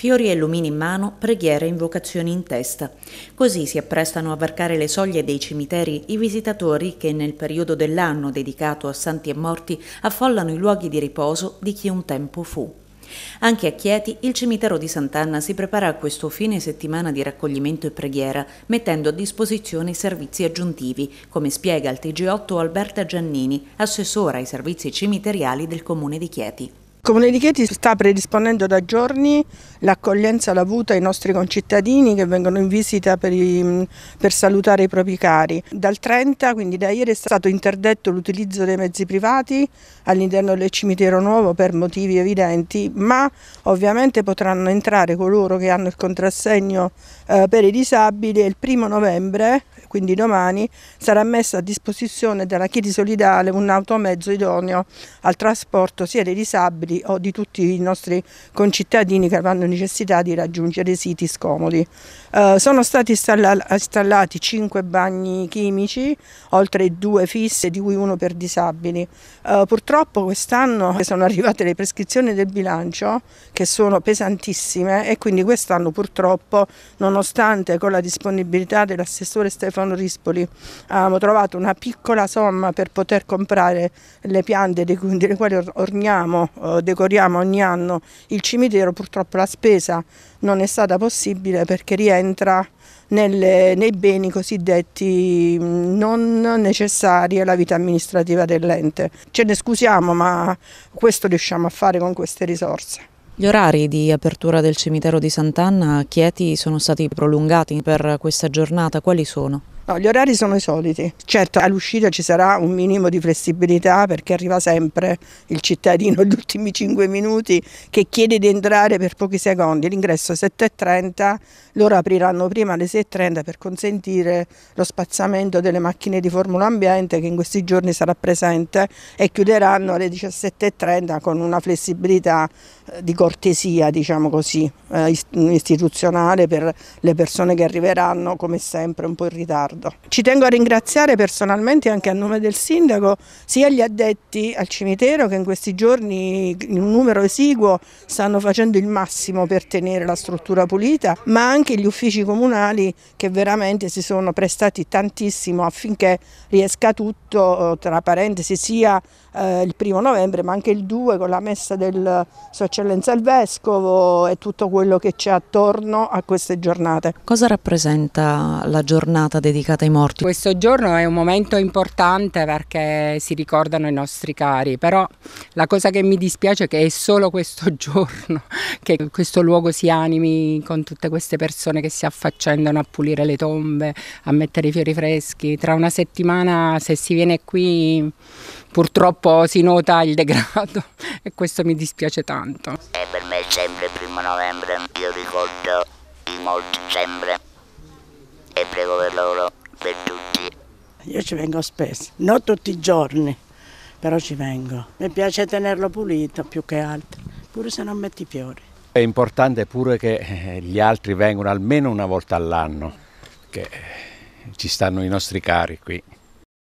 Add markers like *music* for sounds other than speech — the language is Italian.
Fiori e lumini in mano, preghiere e invocazioni in testa. Così si apprestano a varcare le soglie dei cimiteri i visitatori che nel periodo dell'anno dedicato a santi e morti affollano i luoghi di riposo di chi un tempo fu. Anche a Chieti il cimitero di Sant'Anna si prepara a questo fine settimana di raccoglimento e preghiera, mettendo a disposizione servizi aggiuntivi, come spiega al TG8 Alberta Giannini, assessora ai servizi cimiteriali del comune di Chieti. Comune di Chieti sta predisponendo da giorni l'accoglienza lavuta ai nostri concittadini che vengono in visita per, i, per, salutare i propri cari. Dal 30, quindi da ieri, è stato interdetto l'utilizzo dei mezzi privati all'interno del cimitero nuovo per motivi evidenti, ma ovviamente potranno entrare coloro che hanno il contrassegno eh, per i disabili e il primo novembre, quindi domani, sarà messa a disposizione dalla Chieti Solidale un automezzo idoneo al trasporto sia dei disabili familiari o di tutti i nostri concittadini che avranno necessità di raggiungere siti scomodi. Eh, sono stati installati 5 bagni chimici, oltre 2 fisse, di cui uno per disabili. Eh, purtroppo quest'anno *laughs* sono arrivate le prescrizioni del bilancio che sono pesantissime e quindi quest'anno purtroppo, nonostante con la disponibilità dell'assessore Stefano Rispoli, abbiamo trovato una piccola somma per poter comprare le piante delle quali orniamo eh, decoriamo ogni anno il cimitero purtroppo la spesa non è stata possibile perché rientra nelle, nei beni cosiddetti mm, non necessari alla vita amministrativa dell'ente. Ce ne scusiamo ma questo riusciamo a fare con queste risorse. Gli orari di apertura del cimitero di Sant'Anna a Chieti sono stati prolungati per questa giornata, quali sono? No, gli orari sono i soliti. Certo, all'uscita ci sarà un minimo di flessibilità perché arriva sempre il cittadino *laughs* gli ultimi 5 minuti che chiede di entrare per pochi secondi. L'ingresso è 7.30, loro apriranno prima alle 6.30 per consentire lo spazzamento delle macchine di Formula Ambiente che in questi giorni sarà presente e chiuderanno alle 17.30 con una flessibilità eh, di cortesia, diciamo così, eh, istituzionale per le persone che arriveranno come sempre un po' in ritardo ricordo. Ci tengo a ringraziare personalmente anche a nome del sindaco sia gli addetti al cimitero che in questi giorni in un numero esiguo stanno facendo il massimo per tenere la struttura pulita, ma anche gli uffici comunali che veramente si sono prestati tantissimo affinché riesca tutto, eh, tra parentesi, sia eh, il primo novembre ma anche il 2 con la messa del Sua Eccellenza il Vescovo e tutto quello che c'è attorno a queste giornate. Cosa rappresenta la giornata dedicata? dedicata ai morti. Questo giorno è un momento importante perché si ricordano i nostri cari, però la cosa che mi dispiace è che è solo questo *laughs* giorno che questo luogo si animi con tutte queste persone che si affaccendano a pulire le tombe, a mettere i fiori freschi. Tra una settimana se si viene qui purtroppo si nota il degrado *laughs* e questo mi dispiace tanto. E per me è sempre primo novembre, io ricordo i morti sempre. io ci vengo spesso, non tutti i giorni, però ci vengo. Mi piace tenerlo pulito più che altro, pure se non metti fiori. È importante pure che eh, gli altri vengano almeno una volta all'anno, che ci stanno i nostri cari qui.